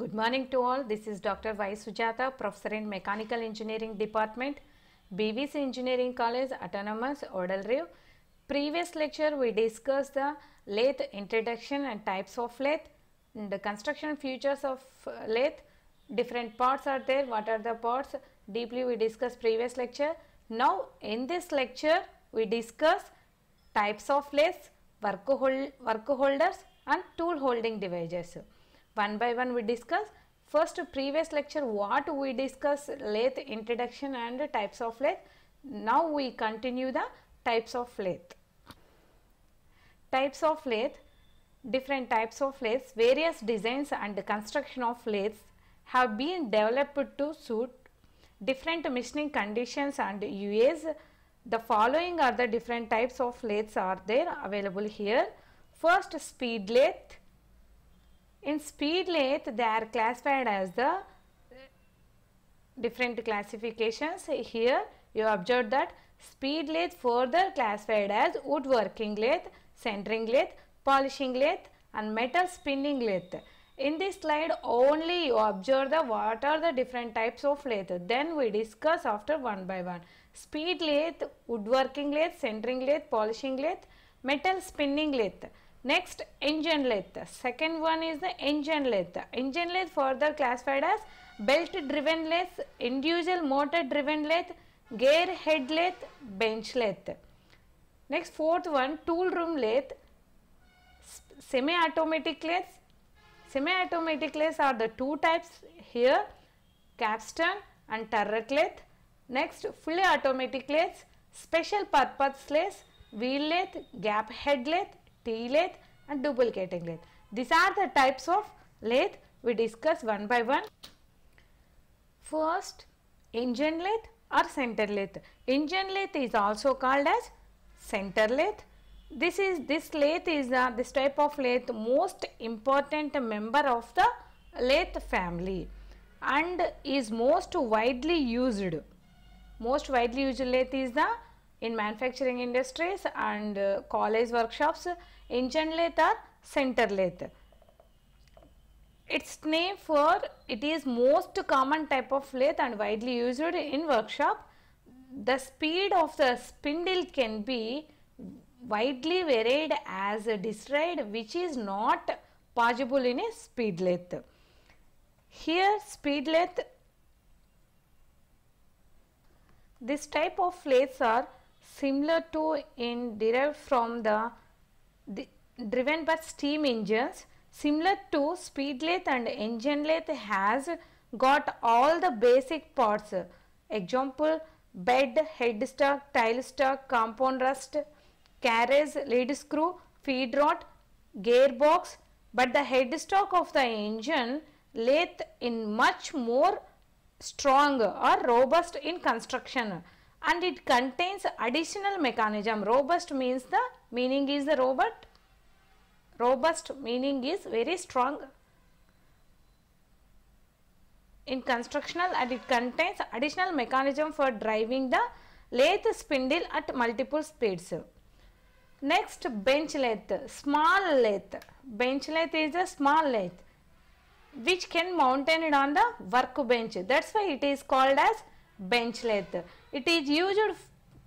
Good morning to all. This is Dr. Y. Sujata, Professor in Mechanical Engineering Department, BVC Engineering College, Autonomous, Odal Previous lecture we discussed the lathe introduction and types of lathe, the construction features of uh, lathe, different parts are there, what are the parts, deeply we discussed previous lecture. Now in this lecture we discuss types of lathes, work, hold, work holders and tool holding devices one by one we discuss. First previous lecture what we discuss lathe introduction and types of lathe. Now we continue the types of lathe. Types of lathe, different types of lathes, various designs and construction of lathes have been developed to suit different machining conditions and use. The following are the different types of lathes are there available here. First speed lathe, in speed lathe, they are classified as the different classifications. Here, you observe that speed lathe further classified as woodworking lathe, centering lathe, polishing lathe and metal spinning lathe. In this slide only you observe the what are the different types of lathe. Then we discuss after one by one. Speed lathe, woodworking lathe, centering lathe, polishing lathe, metal spinning lathe. Next engine lathe. Second one is the engine lathe. Engine lathe further classified as belt driven lathe, individual motor driven lathe, gear head lathe, bench lathe. Next fourth one tool room lathe, semi automatic lathes. Semi automatic lathes are the two types here capstan and turret lathe. Next fully automatic lathes, special purpose lathes, wheel lathe, gap head lathe T lathe and duplicating lathe. These are the types of lathe we discuss one by one. First, engine lathe or center lathe. Engine lathe is also called as center lathe. This is this lathe is uh, this type of lathe most important member of the lathe family and is most widely used. Most widely used lathe is the in manufacturing industries and uh, college workshops, engine lathe or center lathe. Its name for it is most common type of lathe and widely used in workshop. The speed of the spindle can be widely varied as described which is not possible in a speed lathe. Here speed lathe, this type of lathes are similar to in derived from the, the driven by steam engines similar to speed lathe and engine lathe has got all the basic parts example bed headstock stock compound rest carriage lead screw feed rod gearbox but the headstock of the engine lathe in much more strong or robust in construction and it contains additional mechanism. Robust means the meaning is the robot. Robust meaning is very strong in constructional and it contains additional mechanism for driving the lathe spindle at multiple speeds. Next bench lathe, small lathe. Bench lathe is a small lathe which can mounted on the workbench. That's why it is called as bench lathe. It is used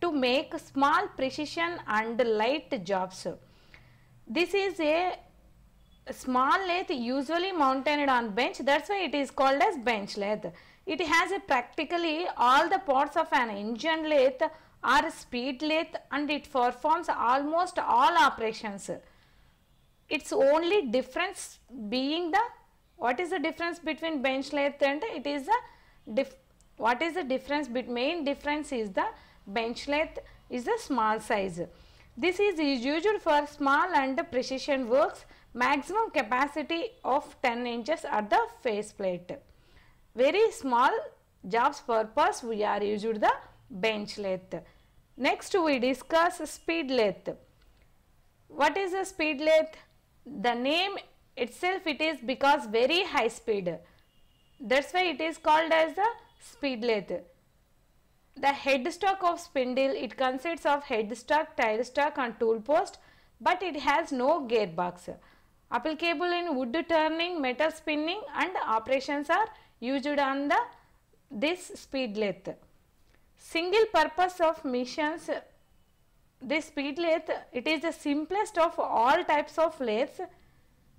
to make small precision and light jobs. This is a small lathe usually mounted on bench that's why it is called as bench lathe. It has a practically all the parts of an engine lathe or speed lathe and it performs almost all operations. Its only difference being the what is the difference between bench lathe and it is a what is the difference? Main difference is the bench length is the small size. This is used for small and precision works maximum capacity of 10 inches at the face plate. Very small jobs purpose we are used the bench length Next we discuss speed lathe. What is the speed lathe? The name itself it is because very high speed. That's why it is called as the spindlet. The headstock of spindle, it consists of headstock, tailstock and tool post, but it has no gearbox. Applicable in wood turning, metal spinning and operations are used on the this speedlet. Single purpose of machines, this speedlet, it is the simplest of all types of lathes.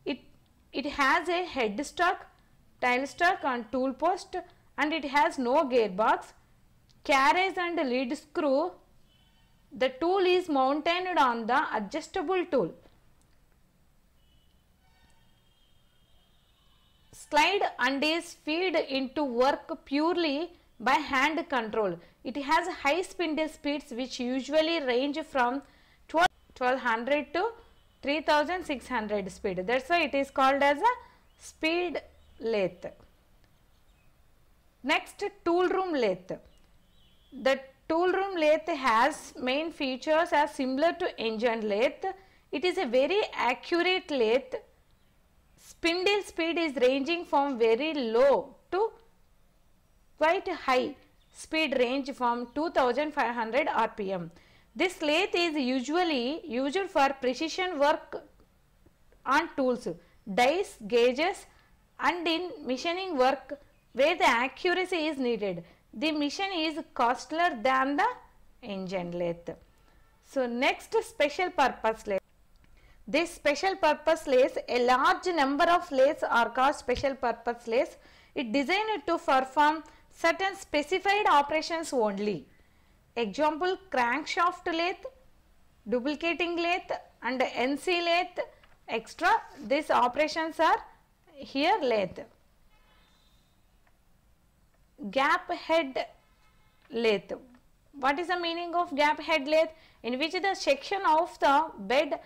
It, it has a headstock, tailstock and tool post and it has no gearbox. Carriage and lead screw. The tool is mounted on the adjustable tool. Slide and is feed into work purely by hand control. It has high spindle speeds which usually range from 1200 to 3600 speed. That's why it is called as a speed lathe. Next tool room lathe. The tool room lathe has main features are similar to engine lathe. It is a very accurate lathe. Spindle speed is ranging from very low to quite high speed range from 2500 rpm. This lathe is usually used for precision work on tools, dies, gauges and in machining work where the accuracy is needed. The machine is costlier than the engine lathe. So next special purpose lathe. This special purpose lathe, a large number of lathes are called special purpose lathes. It designed to perform certain specified operations only. Example crankshaft lathe, duplicating lathe and NC lathe extra these operations are here lathe gap head lathe. What is the meaning of gap head lathe? In which the section of the bed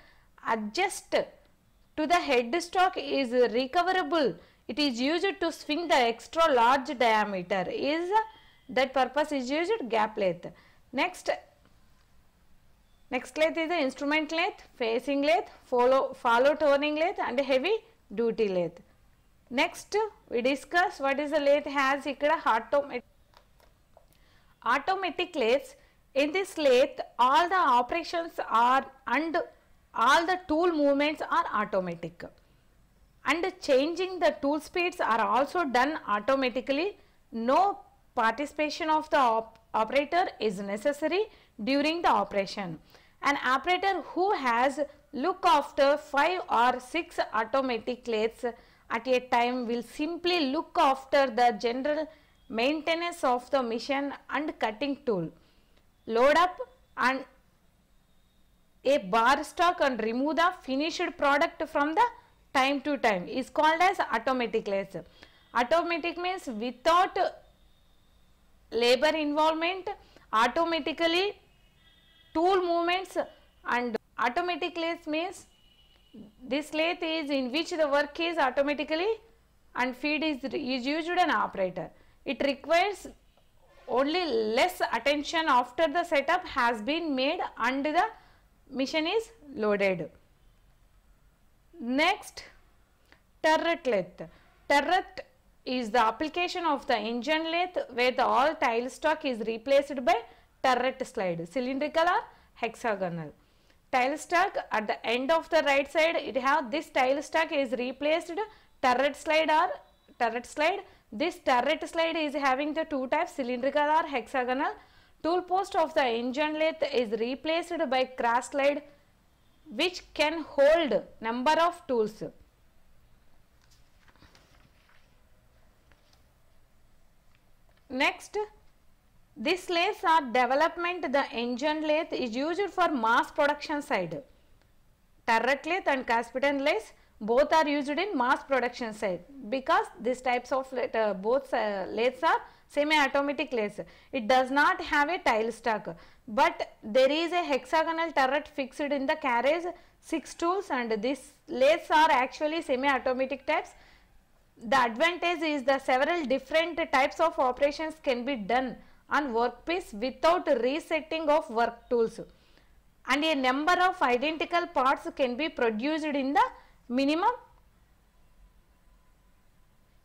adjust to the headstock is recoverable. It is used to swing the extra large diameter. Is that purpose is used gap lathe. Next, next lathe is the instrument lathe, facing lathe, follow, follow turning lathe and heavy duty lathe. Next we discuss what is the lathe has ikkada automatic automatic lathes. In this lathe all the operations are and all the tool movements are automatic and changing the tool speeds are also done automatically. No participation of the op operator is necessary during the operation. An operator who has look after 5 or 6 automatic lathes at a time will simply look after the general maintenance of the machine and cutting tool. Load up and a bar stock and remove the finished product from the time to time is called as automatic laser. Automatic means without labor involvement automatically tool movements and automatic laser means this lathe is in which the work is automatically and feed is, is used an operator. It requires only less attention after the setup has been made and the machine is loaded. Next, turret lathe. Turret is the application of the engine lathe where the all tile stock is replaced by turret slide, cylindrical or hexagonal tile stack at the end of the right side it have this tile stack is replaced turret slide or turret slide this turret slide is having the two types cylindrical or hexagonal tool post of the engine lathe is replaced by cross slide which can hold number of tools next this lathes are development, the engine lathe is used for mass production side. Turret lathe and Caspitan lathe both are used in mass production side because these types of uh, both uh, lathes are semi-automatic lathes. It does not have a tile stock but there is a hexagonal turret fixed in the carriage 6 tools and these lathes are actually semi-automatic types. The advantage is the several different types of operations can be done on workpiece without resetting of work tools and a number of identical parts can be produced in the minimum.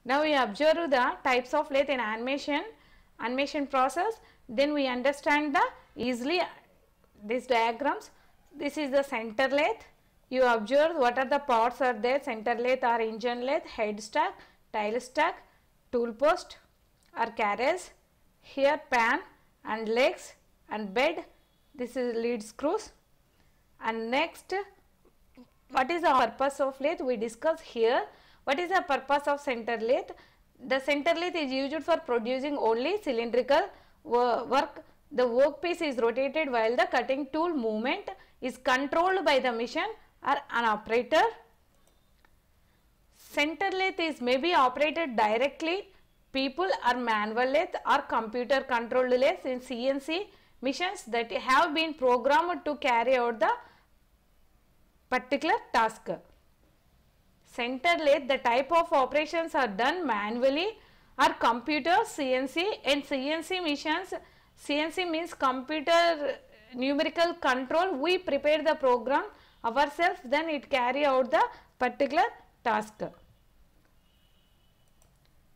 Now we observe the types of lathe in animation, animation process then we understand the easily these diagrams. This is the center lathe you observe what are the parts are there center lathe or engine lathe, head stack, tail stack, tool post or carriage here pan and legs and bed this is lead screws and next what is the purpose of lathe we discuss here what is the purpose of center lathe the center lathe is used for producing only cylindrical work the workpiece is rotated while the cutting tool movement is controlled by the machine or an operator center lathe is may be operated directly people are manual or computer controlled lathes in CNC machines that have been programmed to carry out the particular task. Center lathe, the type of operations are done manually or computer CNC and CNC machines. CNC means computer uh, numerical control. We prepare the program ourselves then it carry out the particular task.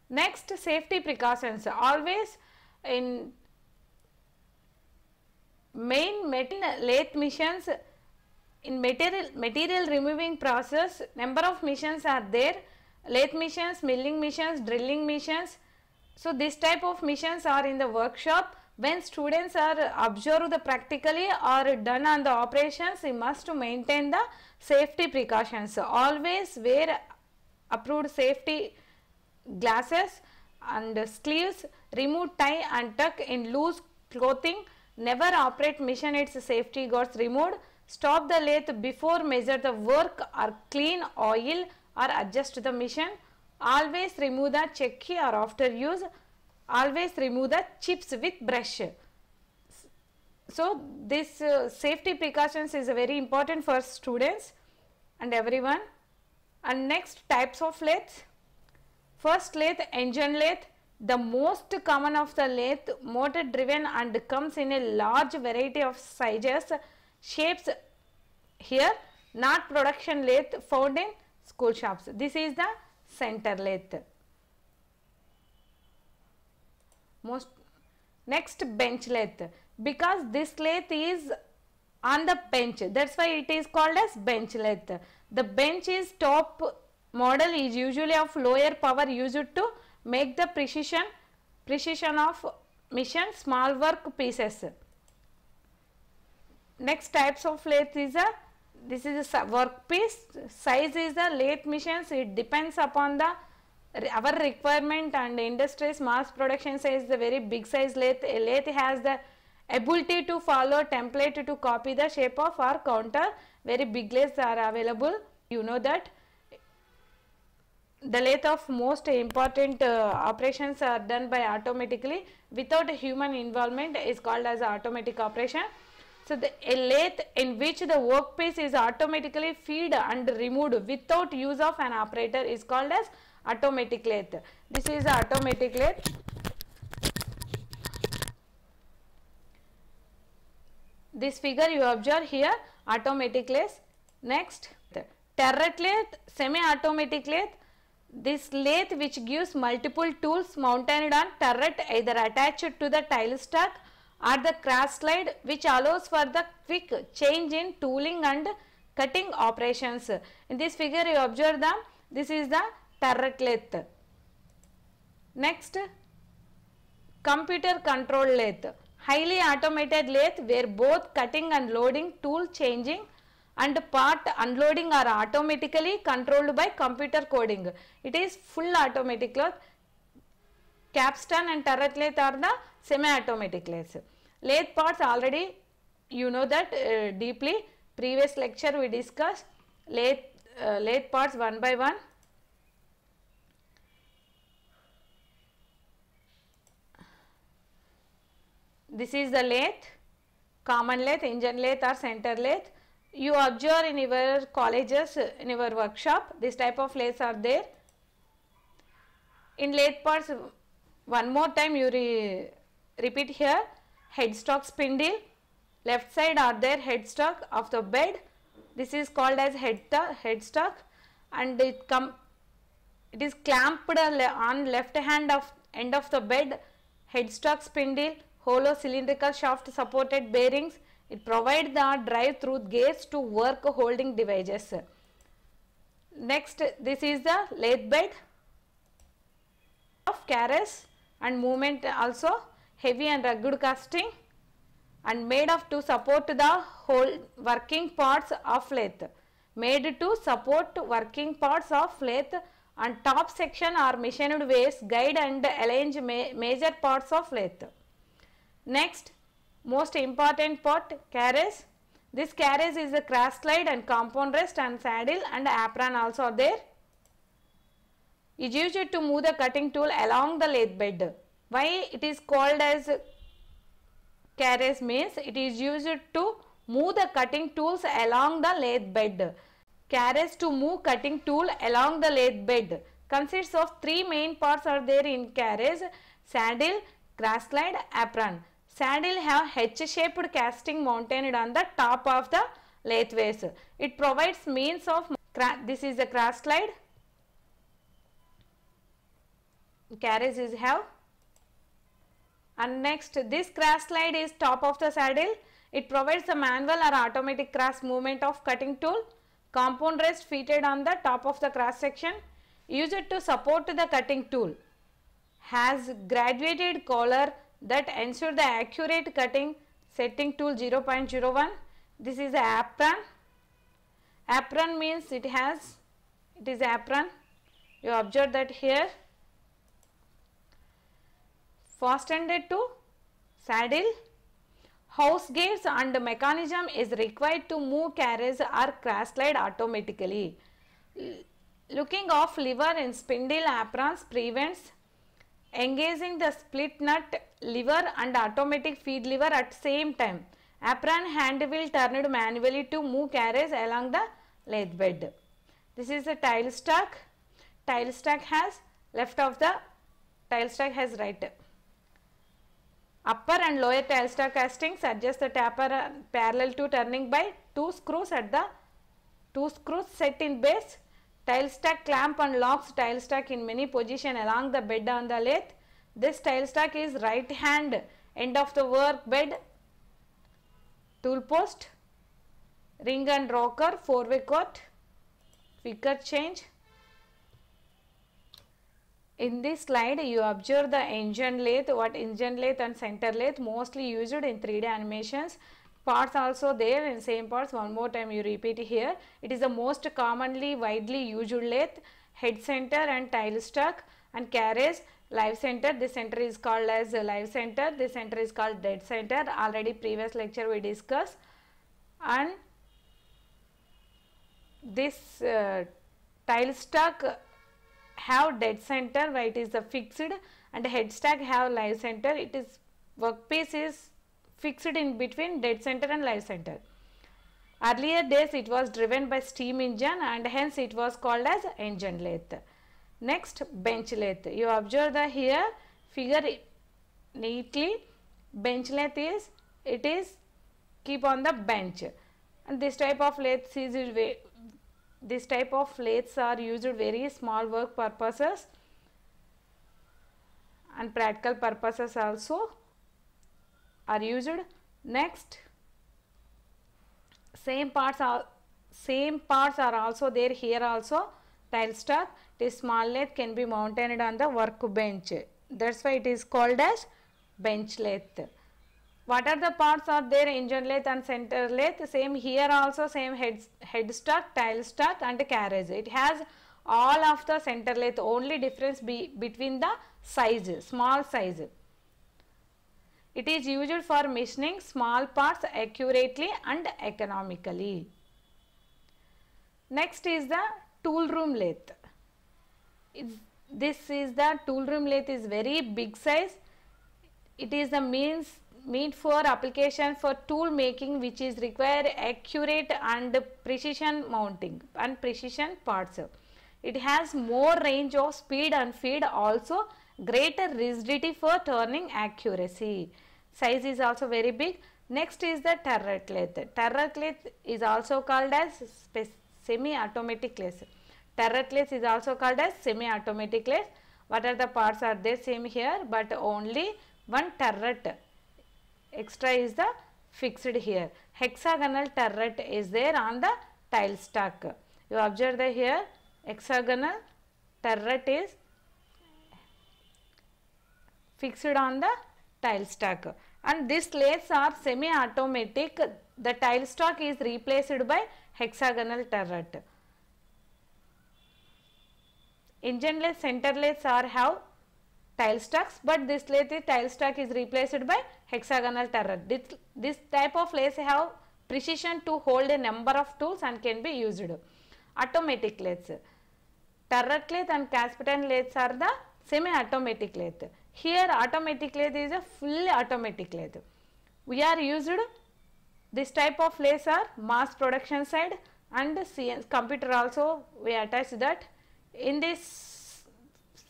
Next safety precautions always in main lathe missions in material material removing process number of missions are there lathe missions, milling missions, drilling missions. So, this type of missions are in the workshop when students are observed practically or done on the operations you must maintain the safety precautions always wear approved safety glasses and sleeves, remove tie and tuck in loose clothing, never operate machine its safety guards removed, stop the lathe before measure the work or clean oil or adjust the machine, always remove the key or after use, always remove the chips with brush. So, this uh, safety precautions is very important for students and everyone. And next types of lathes First lathe, engine lathe. The most common of the lathe, motor driven and comes in a large variety of sizes, shapes here, not production lathe found in school shops. This is the center lathe. Most next bench lathe because this lathe is on the bench that's why it is called as bench lathe the bench is top model is usually of lower power used to make the precision precision of machine small work pieces. Next types of lathe is a this is a work piece size is the lathe machines it depends upon the our requirement and industries mass production size the very big size lathe a lathe has the ability to follow template to copy the shape of our counter very big lathes are available you know that the lathe of most important uh, operations are done by automatically without human involvement is called as automatic operation. So, the, a lathe in which the workpiece is automatically feed and removed without use of an operator is called as automatic lathe. This is automatic lathe. This figure you observe here automatic lathe. Next, turret lathe, semi-automatic lathe, this lathe which gives multiple tools mounted on turret either attached to the tile stack or the crash slide which allows for the quick change in tooling and cutting operations. In this figure you observe the this is the turret lathe. Next computer control lathe highly automated lathe where both cutting and loading tool changing and part unloading are automatically controlled by computer coding. It is full automatic Capstan and turret lathe are the semi-automatic lathe. Lathe parts already you know that uh, deeply. Previous lecture we discussed lathe, uh, lathe parts one by one. This is the lathe, common lathe, engine lathe or center lathe you observe in your colleges, in your workshop, this type of lathes are there. In lathe parts, one more time you re repeat here, headstock spindle, left side are there headstock of the bed, this is called as headstock, headstock and it come, it is clamped on left hand of end of the bed, headstock spindle, hollow cylindrical shaft supported bearings, it provides the drive through gates to work holding devices. Next, this is the lathe bed of carriage and movement also heavy and rugged casting and made of to support the whole working parts of lathe. Made to support working parts of lathe and top section are machined ways guide and arrange ma major parts of lathe. Next, most important part carriage. This carriage is a cross slide and compound rest and saddle and apron also are there. It is used to move the cutting tool along the lathe bed. Why it is called as carriage means it is used to move the cutting tools along the lathe bed. Carriage to move cutting tool along the lathe bed consists of three main parts are there in carriage, saddle, cross slide, apron. Saddle have H-shaped casting mounted on the top of the lathe lathways. It provides means of, this is a crash slide. Carriage is have. And next, this crash slide is top of the saddle. It provides the manual or automatic crash movement of cutting tool. Compound rest fitted on the top of the crash section. Use it to support the cutting tool. Has graduated collar that ensure the accurate cutting setting tool 0.01 this is apron apron means it has it is apron you observe that here fastened to saddle house gates and mechanism is required to move carriage or crash slide automatically looking of lever in spindle aprons prevents engaging the split nut lever and automatic feed lever at same time. Apron hand will turned manually to move carriage along the lathe bed. This is the tile stack. Tile stack has left of the tile stack has right. Upper and lower tile stack castings adjust the taper parallel to turning by two screws at the two screws set in base Tile stack clamp and locks tile stack in many position along the bed on the lathe. This tile stack is right hand end of the work bed, tool post, ring and rocker, four way cut, wicker change. In this slide, you observe the engine lathe, what engine lathe and center lathe mostly used in 3D animations parts also there in same parts one more time you repeat here it is the most commonly widely used lathe head center and tile stuck and carriage live center this center is called as live center this center is called dead center already previous lecture we discussed and this uh, tile stuck have dead center where it is the fixed and head stack have live center it is workpiece is fixed in between dead center and live center. Earlier days it was driven by steam engine and hence it was called as engine lathe. Next bench lathe. You observe the here figure neatly bench lathe is it is keep on the bench and this type of lathes is this type of lathes are used very small work purposes and practical purposes also are used. Next, same parts are same parts are also there here also tile stock. This small lathe can be mounted on the workbench. That's why it is called as bench lathe. What are the parts are there? Engine lathe and center lathe. Same here also same head, headstock, tile stock, and carriage. It has all of the center lathe. Only difference be between the size, small size. It is used for machining small parts accurately and economically. Next is the tool room lathe. this is the tool room lathe is very big size. It is the means meant for application for tool making which is require accurate and precision mounting and precision parts. It has more range of speed and feed also greater rigidity for turning accuracy. Size is also very big. Next is the turret Turret lathe is also called as semi-automatic Turret lathe is also called as semi-automatic lathe. What are the parts are there? same here but only one turret extra is the fixed here. Hexagonal turret is there on the tile stack. You observe the here hexagonal turret is fixed on the tile stack, and these lathes are semi automatic the tile stock is replaced by hexagonal turret engine lathe center lathes are have tile stacks, but this lathe tile stack is replaced by hexagonal turret this, this type of lathes have precision to hold a number of tools and can be used automatic lathes Turret lathe and Caspitan lathes are the semi-automatic lathe. Here automatic lathe is a fully automatic lathe. We are used, this type of lathes are mass production side and CNC computer also we attach that. In this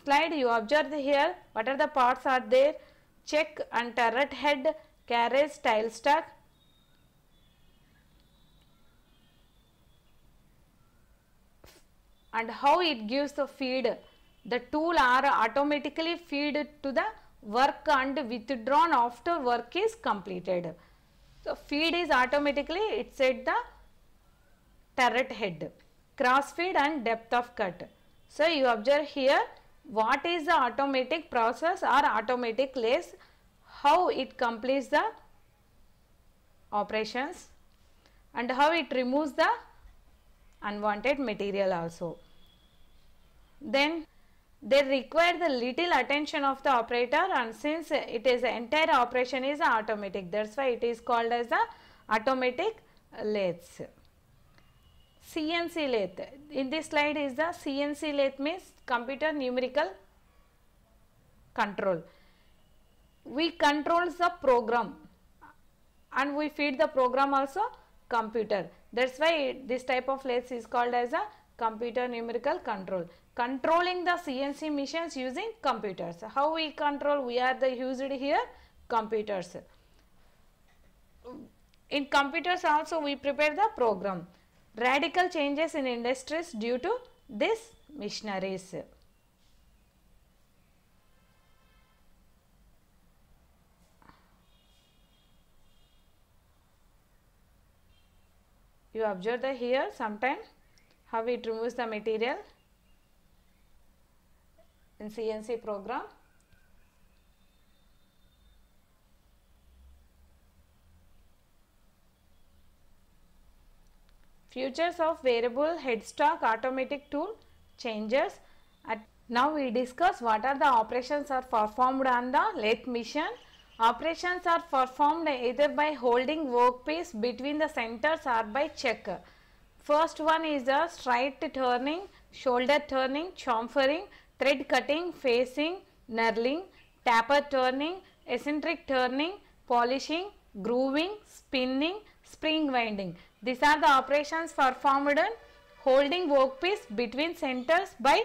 slide you observe here what are the parts are there, check and turret head, carriage, tile stack, and how it gives the feed. The tool are automatically feed to the work and withdrawn after work is completed. So, feed is automatically It said the turret head, cross feed and depth of cut. So, you observe here what is the automatic process or automatic lace, how it completes the operations and how it removes the unwanted material also then they require the little attention of the operator and since it is entire operation is automatic that's why it is called as the automatic lathes cnc lathe in this slide is the cnc lathe means computer numerical control we controls the program and we feed the program also computer that's why this type of lathe is called as a computer numerical control controlling the CNC machines using computers. How we control? We are the used here computers. In computers also we prepare the program. Radical changes in industries due to this missionaries. You observe the here sometime how it removes the material in CNC program. Futures of variable headstock automatic tool changes. At now we discuss what are the operations are performed on the lathe machine. Operations are performed either by holding workpiece between the centers or by checker. First one is the straight turning, shoulder turning, chamfering, thread cutting, facing, knurling, taper turning, eccentric turning, polishing, grooving, spinning, spring winding. These are the operations performed on holding workpiece between centers by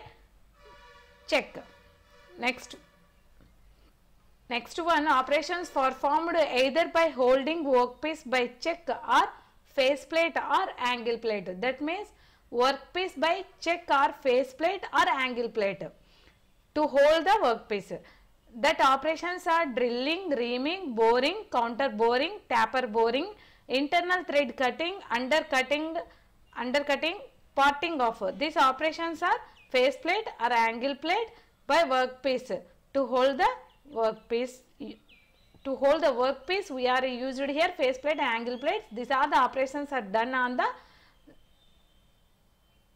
check. Next. Next one operations performed either by holding workpiece by check or face plate or angle plate. That means workpiece by check or face plate or angle plate to hold the workpiece. That operations are drilling, reaming, boring, counter boring, taper boring, internal thread cutting, undercutting, undercutting, parting of. These operations are face plate or angle plate by workpiece to hold the workpiece. To hold the workpiece we are used here face plate angle plates. These are the operations are done on the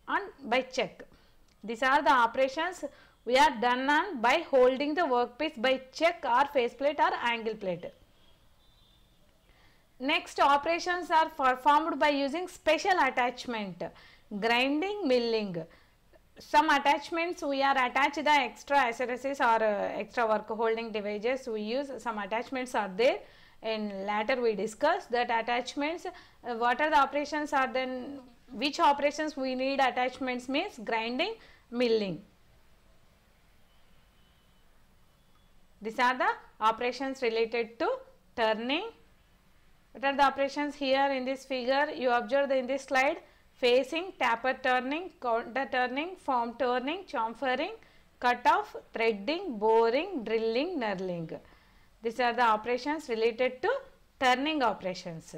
on by check. These are the operations we are done on by holding the workpiece by check or face plate or angle plate. Next operations are performed by using special attachment, grinding, milling. Some attachments we are attached the extra accessories or uh, extra work holding devices we use some attachments are there In later we discuss that attachments uh, what are the operations are then which operations we need attachments means grinding, milling. These are the operations related to turning. What are the operations here in this figure? You observe in this slide facing, taper turning, counter turning, form turning, chamfering, cut off, threading, boring, drilling, knurling. These are the operations related to turning operations.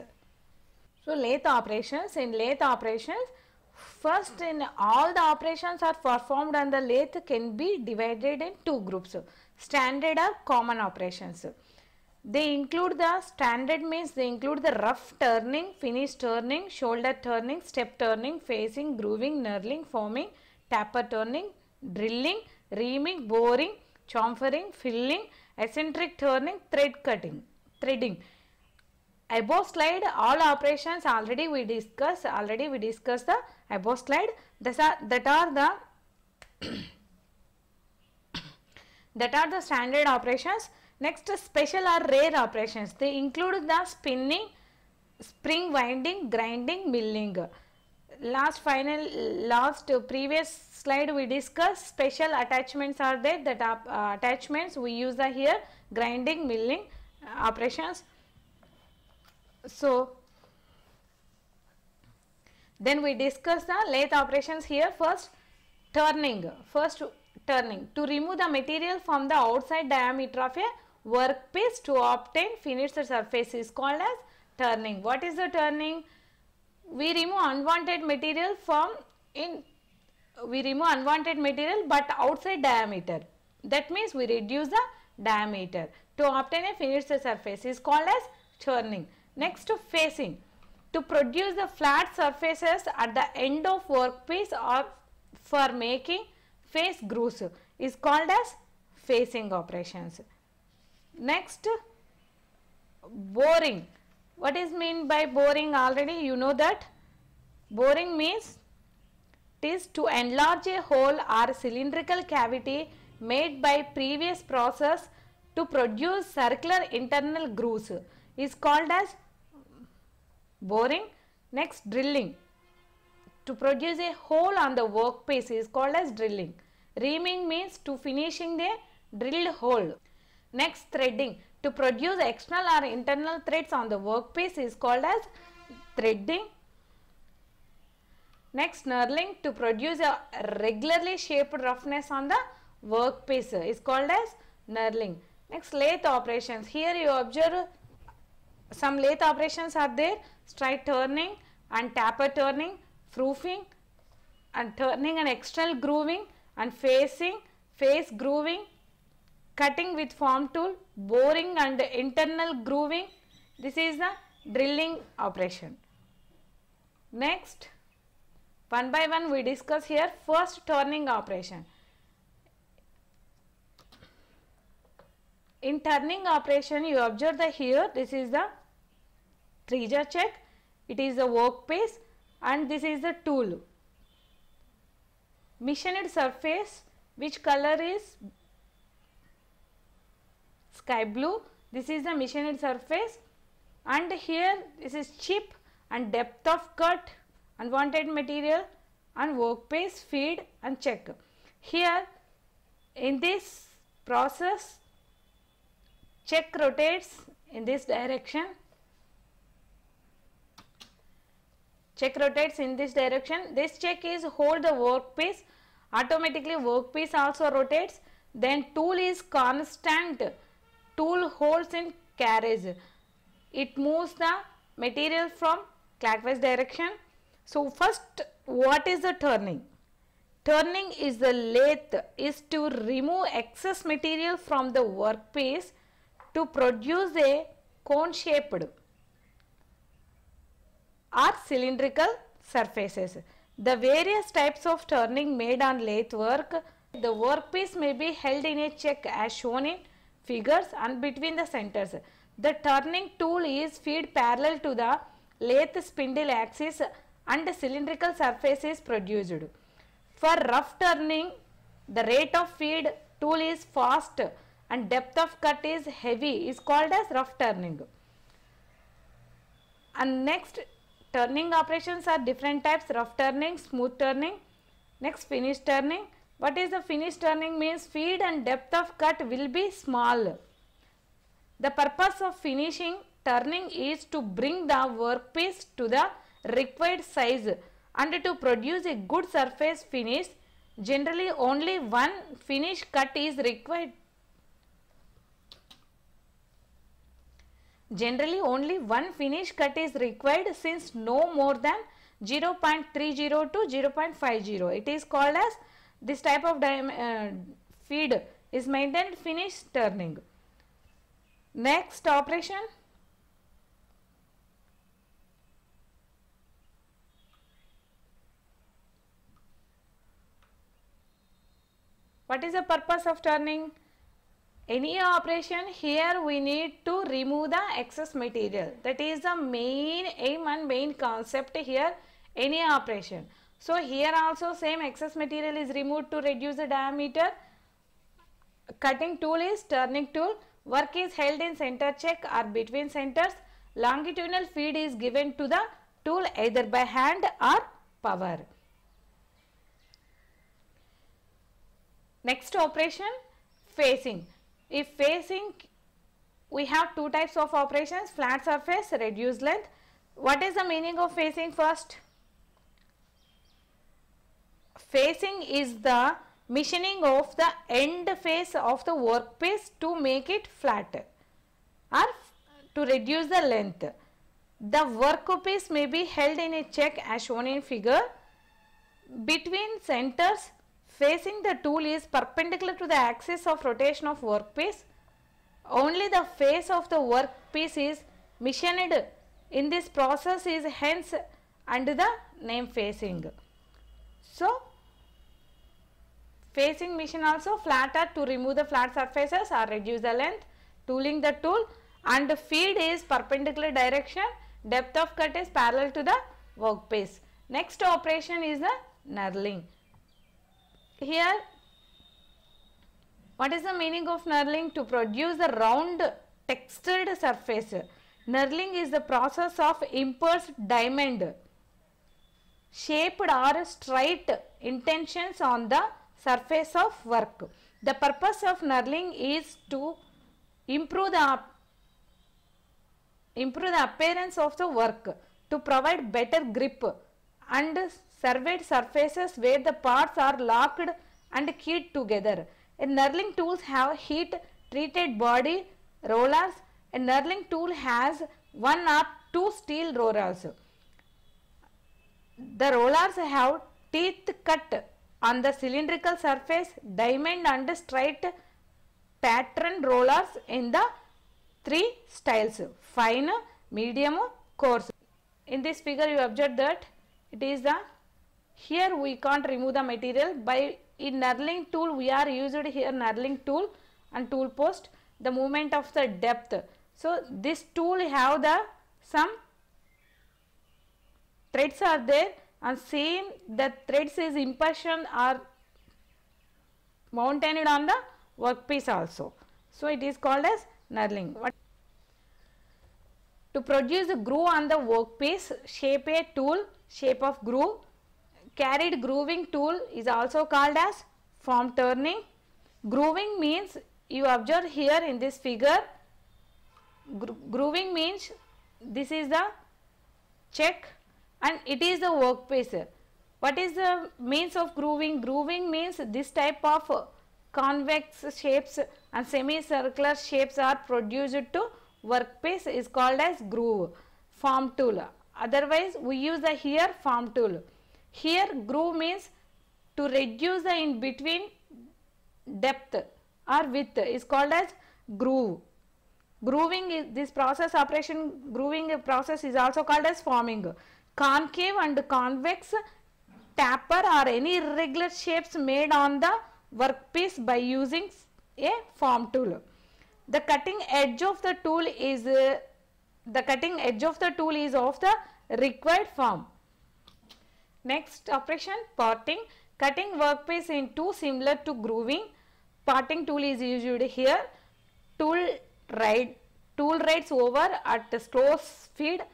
So, lathe operations. In lathe operations, first in all the operations are performed on the lathe can be divided in two groups. Standard are common operations. They include the standard means they include the rough turning, finish turning, shoulder turning, step turning, facing, grooving, knurling, forming, taper turning, drilling, reaming, boring, chamfering, filling, eccentric turning, thread cutting, threading. Above slide all operations already we discuss. already we discussed the above slide These are, that are the that are the standard operations. Next special or rare operations. They include the spinning, spring winding, grinding, milling. Last final, last previous slide we discussed special attachments are there that are uh, attachments we use the here grinding, milling uh, operations. So, then we discuss the lathe operations here first turning first turning to remove the material from the outside diameter of a workpiece to obtain finished surface is called as turning. What is the turning? We remove unwanted material from in we remove unwanted material but outside diameter. That means we reduce the diameter to obtain a finished surface is called as turning. Next to facing. To produce the flat surfaces at the end of workpiece or for making face grooves is called as facing operations. Next, boring. What is meant by boring already? You know that boring means it is to enlarge a hole or cylindrical cavity made by previous process to produce circular internal grooves is called as boring. Next, drilling. To produce a hole on the workpiece is called as drilling. Reaming means to finishing the drilled hole. Next threading. To produce external or internal threads on the workpiece is called as threading. Next knurling to produce a regularly shaped roughness on the workpiece is called as knurling. Next lathe operations. Here you observe some lathe operations are there. Strike turning and taper turning Grooving and turning and external grooving and facing, face grooving, cutting with form tool, boring and internal grooving. This is the drilling operation. Next, one by one we discuss here first turning operation. In turning operation you observe the here this is the treasure check, it is the work piece and this is the tool. Machined surface which color is sky blue. This is the machined surface and here this is chip and depth of cut, unwanted material and workpiece, feed and check. Here in this process check rotates in this direction Check rotates in this direction. This check is hold the workpiece. Automatically workpiece also rotates. Then tool is constant. Tool holds in carriage. It moves the material from clockwise direction. So first what is the turning? Turning is the lathe is to remove excess material from the workpiece to produce a cone shaped are cylindrical surfaces. The various types of turning made on lathe work, the workpiece may be held in a check as shown in figures and between the centers. The turning tool is feed parallel to the lathe spindle axis and the cylindrical surface is produced. For rough turning, the rate of feed tool is fast and depth of cut is heavy is called as rough turning. And next turning operations are different types rough turning, smooth turning, next finish turning. What is the finish turning means feed and depth of cut will be small. The purpose of finishing turning is to bring the workpiece to the required size and to produce a good surface finish. Generally only one finish cut is required Generally only one finish cut is required since no more than 0.30 to 0.50. It is called as this type of uh, feed is maintained finish turning. Next operation What is the purpose of turning? any operation here we need to remove the excess material that is the main aim and main concept here any operation so here also same excess material is removed to reduce the diameter cutting tool is turning tool work is held in center check or between centers longitudinal feed is given to the tool either by hand or power next operation facing if facing, we have two types of operations, flat surface, reduced length. What is the meaning of facing first? Facing is the machining of the end face of the workpiece to make it flat or to reduce the length. The workpiece may be held in a check as shown in figure between centers Facing the tool is perpendicular to the axis of rotation of workpiece. Only the face of the workpiece is machined in this process is hence under the name facing. So, facing machine also flatter to remove the flat surfaces or reduce the length, tooling the tool and feed is perpendicular direction, depth of cut is parallel to the workpiece. Next operation is the knurling here what is the meaning of knurling? To produce a round textured surface. Knurling is the process of impressed diamond shaped or straight intentions on the surface of work. The purpose of knurling is to improve the improve the appearance of the work to provide better grip and surveyed surfaces where the parts are locked and keyed together. A knurling tools have heat treated body rollers. A knurling tool has one or two steel rollers. The rollers have teeth cut on the cylindrical surface, diamond and straight pattern rollers in the three styles, fine, medium, coarse. In this figure you observe that it is the here we can't remove the material by in knurling tool we are used here knurling tool and tool post the movement of the depth. So this tool have the some threads are there and same the threads is impression are mounted on the workpiece also. So it is called as knurling. What to produce groove on the workpiece, shape a tool, shape of groove Carried grooving tool is also called as form turning. Grooving means you observe here in this figure. Gro grooving means this is the check and it is the workpiece. What is the means of grooving? Grooving means this type of convex shapes and semicircular shapes are produced to workpiece is called as groove form tool. Otherwise we use the here form tool. Here groove means to reduce the in between depth or width is called as groove. Grooving is this process operation grooving process is also called as forming. Concave and convex taper or any irregular shapes made on the workpiece by using a form tool. The cutting edge of the tool is uh, the cutting edge of the tool is of the required form. Next operation parting. Cutting workpiece in two similar to grooving. Parting tool is used here. Tool ride tool rides over at slow speed.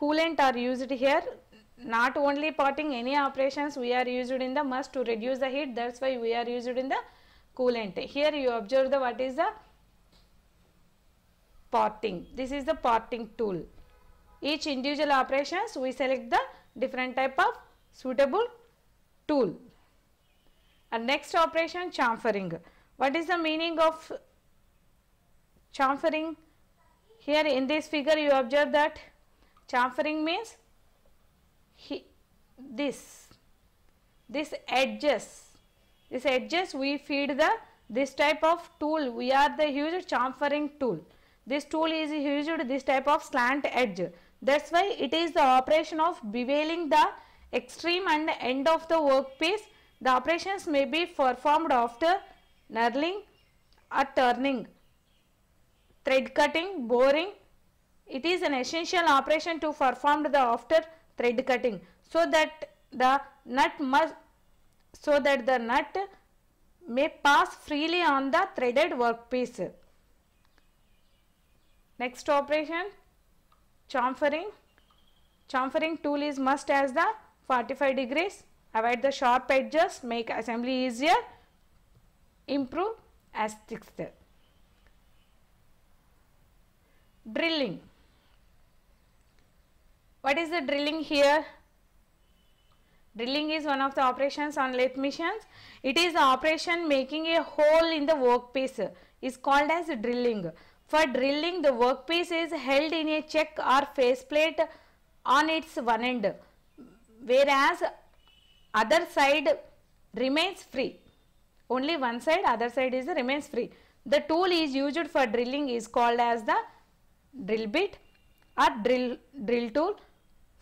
Coolant are used here. Not only parting any operations we are used in the must to reduce the heat that's why we are used in the coolant. Here you observe the what is the parting. This is the parting tool. Each individual operations we select the different type of suitable tool. And next operation chamfering. What is the meaning of chamfering? Here in this figure you observe that chamfering means he, this, this edges, this edges we feed the this type of tool we are the used chamfering tool. This tool is used this type of slant edge that's why it is the operation of beveling the extreme and the end of the workpiece. The operations may be performed after knurling or turning, thread cutting, boring. It is an essential operation to perform the after thread cutting so that the nut must so that the nut may pass freely on the threaded workpiece. Next operation chamfering chamfering tool is must as the 45 degrees avoid the sharp edges make assembly easier improve as texture drilling what is the drilling here drilling is one of the operations on lathe machines it is the operation making a hole in the workpiece is called as drilling for drilling, the workpiece is held in a check or faceplate on its one end, whereas other side remains free. Only one side, other side is remains free. The tool is used for drilling is called as the drill bit or drill, drill tool.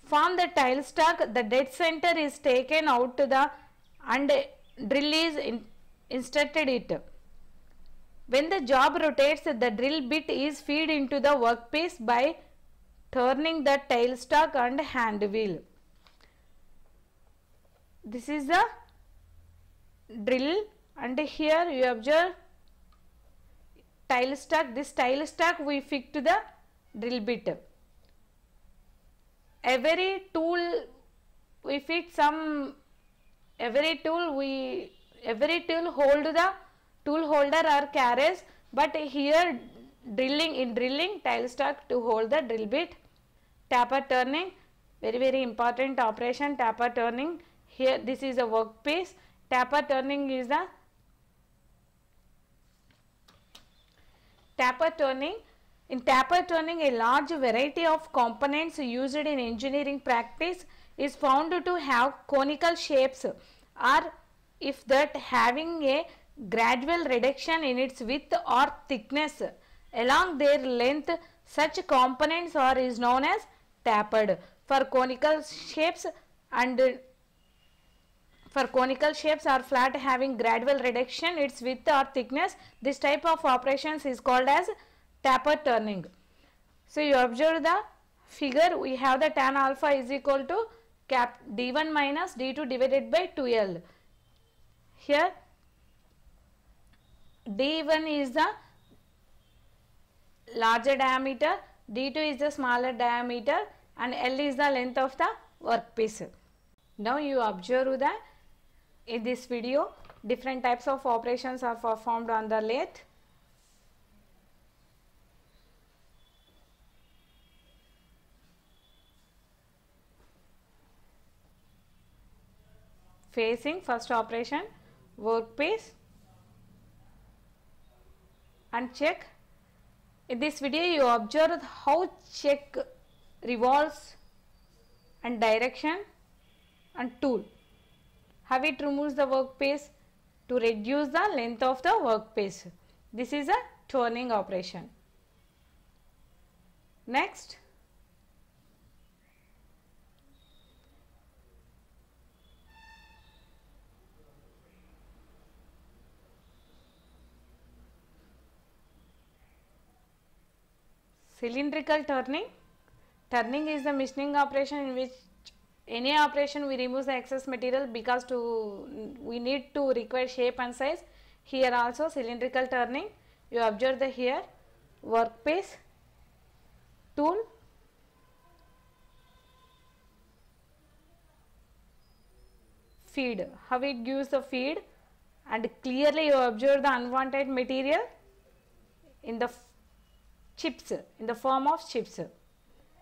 From the tile stock, the dead center is taken out to the and drill is in, it. When the job rotates, the drill bit is feed into the workpiece by turning the tailstock and hand wheel. This is the drill and here you observe tailstock. This tailstock we fix to the drill bit. Every tool we fit some every tool we every tool hold the tool holder or carriage but here drilling in drilling tile stock to hold the drill bit tapper turning very very important operation tapper turning here this is a workpiece tapper turning is the tapper turning in tapper turning a large variety of components used in engineering practice is found to have conical shapes or if that having a gradual reduction in its width or thickness along their length such components are is known as tapered for conical shapes and for conical shapes are flat having gradual reduction its width or thickness this type of operations is called as taper turning so you observe the figure we have the tan alpha is equal to cap d1 minus d2 divided by 2l here D1 is the larger diameter, D2 is the smaller diameter and L is the length of the workpiece. Now you observe that in this video different types of operations are performed on the lathe. Facing first operation workpiece and check. In this video you observed how check revolves and direction and tool. How it removes the workpiece to reduce the length of the workpiece. This is a turning operation. Next, Cylindrical turning. Turning is the machining operation in which any operation we remove the excess material because to we need to require shape and size. Here also cylindrical turning. You observe the here workpiece, tool, feed how it gives the feed and clearly you observe the unwanted material in the chips in the form of chips.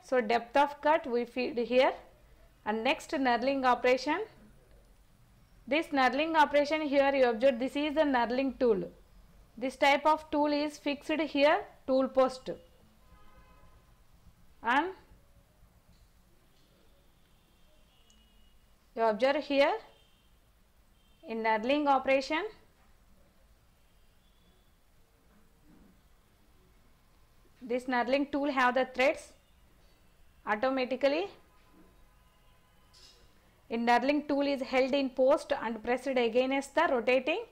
So depth of cut we feed here and next knurling operation. This knurling operation here you observe this is the knurling tool. This type of tool is fixed here tool post and you observe here in knurling operation this knurling tool have the threads automatically in knurling tool is held in post and pressed against the rotating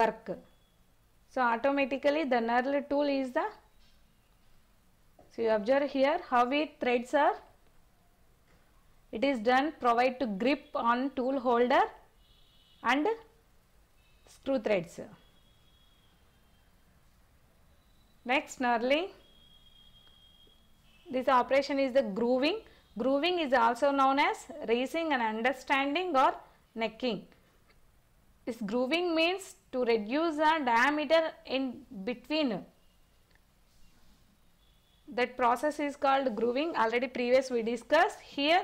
work so automatically the knurl tool is the so you observe here how it threads are it is done provide to grip on tool holder and screw threads Next knurling, this operation is the grooving. Grooving is also known as raising and understanding or necking. This grooving means to reduce the diameter in between. That process is called grooving already previous we discussed. Here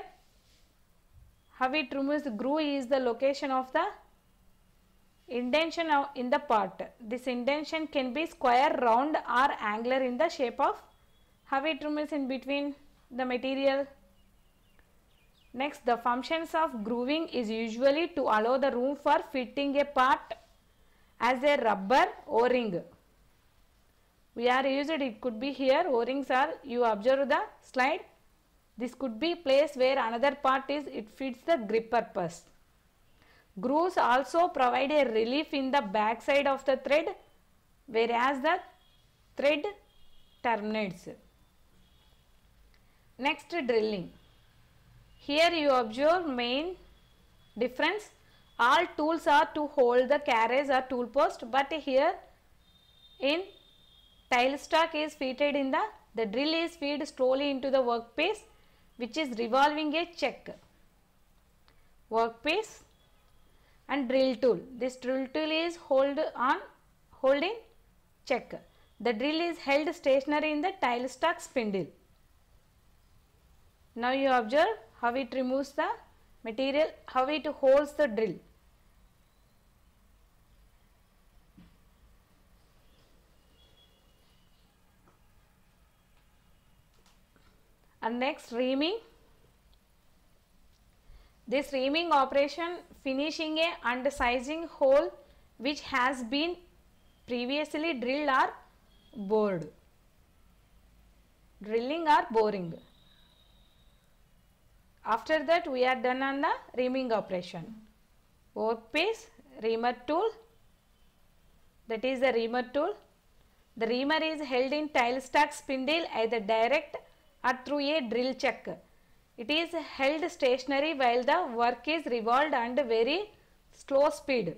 how it removes the groove is the location of the indentation in the part. This indentation can be square, round or angular in the shape of how it remains in between the material. Next, the functions of grooving is usually to allow the room for fitting a part as a rubber o-ring. We are used, it could be here, o-rings are, you observe the slide. This could be place where another part is, it fits the grip purpose. Grooves also provide a relief in the back side of the thread whereas the thread terminates. Next drilling. Here you observe main difference. All tools are to hold the carriage or tool post but here in tile stock is fitted in the, the drill is feed slowly into the workpiece which is revolving a check. Workpiece and drill tool. This drill tool is hold on holding check. The drill is held stationary in the tile stock spindle. Now you observe how it removes the material, how it holds the drill. And next reaming this reaming operation finishing a undersizing hole which has been previously drilled or bored. Drilling or boring. After that we are done on the reaming operation. Workpiece, reamer tool, that is the reamer tool. The reamer is held in tile stack spindle either direct or through a drill chuck. It is held stationary while the work is revolved and very slow speed.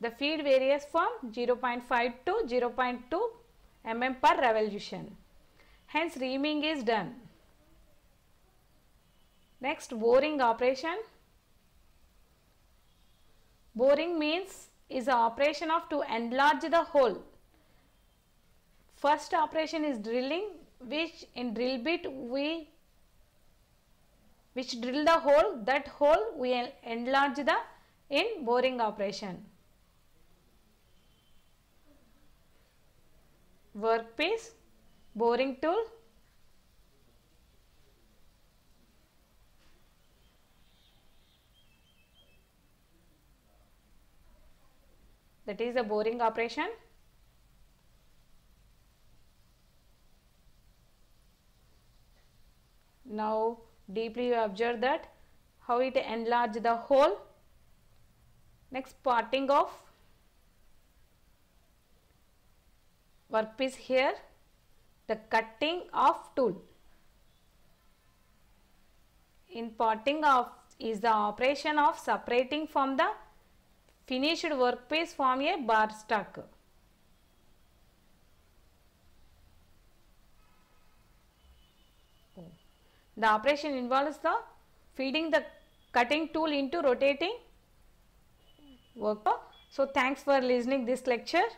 The feed varies from 0.5 to 0.2 mm per revolution. Hence reaming is done. Next boring operation. Boring means is the operation of to enlarge the hole First operation is drilling which in drill bit we which drill the hole that hole we enlarge the in boring operation. Workpiece, boring tool, that is the boring operation. Now deeply observe that how it enlarge the hole. Next parting of workpiece here, the cutting of tool. In parting of is the operation of separating from the finished workpiece from a bar stock. The operation involves the feeding the cutting tool into rotating work. So, thanks for listening this lecture.